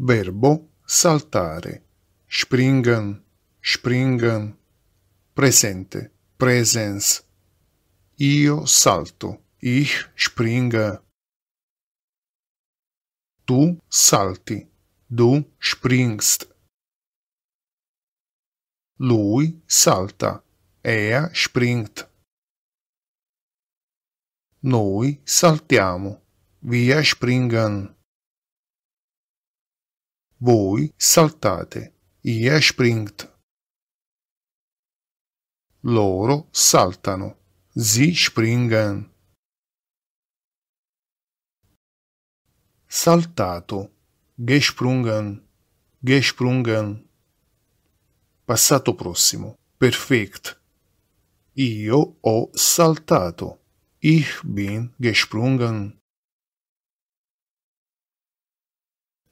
Verbo saltare. Springen, springen. Presente, presence. Io salto. Ich springe. Tu salti. Du springst. Lui salta. Er springt. Noi saltiamo. Wir springen voi saltate. Ihr springt. Loro saltano. Sie springen. Saltato. Gesprungen. Gesprungen. Passato prossimo. Perfekt. Io ho saltato. Ich bin gesprungen.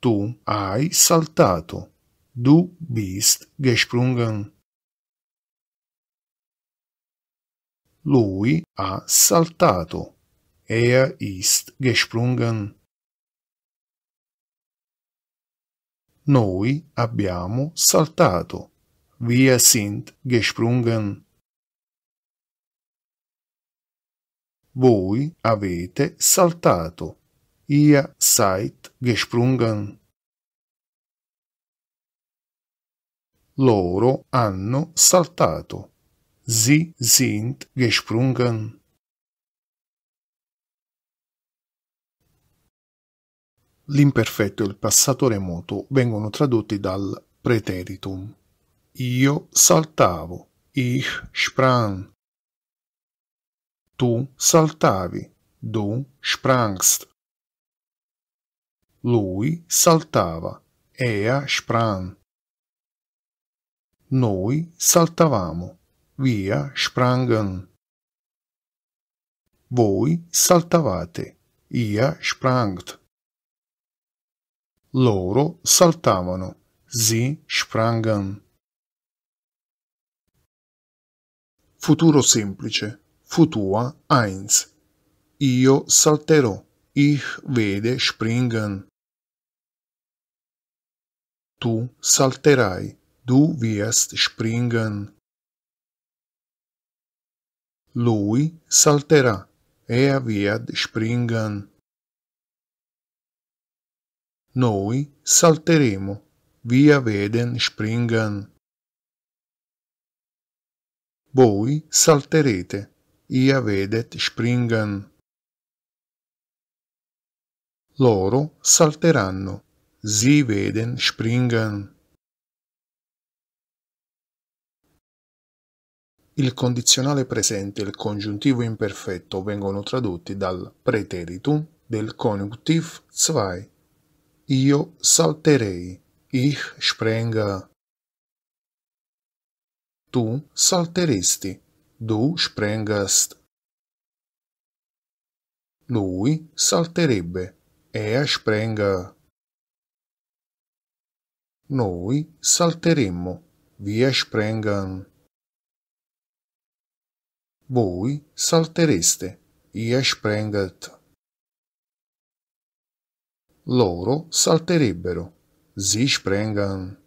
Tu hai saltato. Du bist gesprungen. Lui ha saltato. Er ist gesprungen. Noi abbiamo saltato. Wir sind gesprungen. Voi avete saltato ihr seid gesprungen. Loro hanno saltato. Sie sind gesprungen. L'imperfetto e il passato remoto vengono tradotti dal preteritum. Io saltavo. Ich sprang. Tu saltavi. Du sprangst. Lui saltava, ea sprang. Noi saltavamo, via sprangen. Voi saltavate, ia sprangt. Loro saltavano, Si sprangen. Futuro semplice. Futua eins. Io salterò. Ich werde springen tu salterai, du wirst springen. Lui salterà, er wird springen. Noi salteremo, wir werden springen. Voi salterete, ihr vedet springen. Loro salteranno, Sie werden springen. Il condizionale presente e il congiuntivo imperfetto vengono tradotti dal preteritum del Konjunktiv 2. Io salterei. Ich sprenga. Tu salteresti. Du sprengast. Lui salterebbe. Er sprenga. Noi salteremmo Wir Sprengen. Voi saltereste, ihr sprenget. Loro salterebbero, Sie sprengen.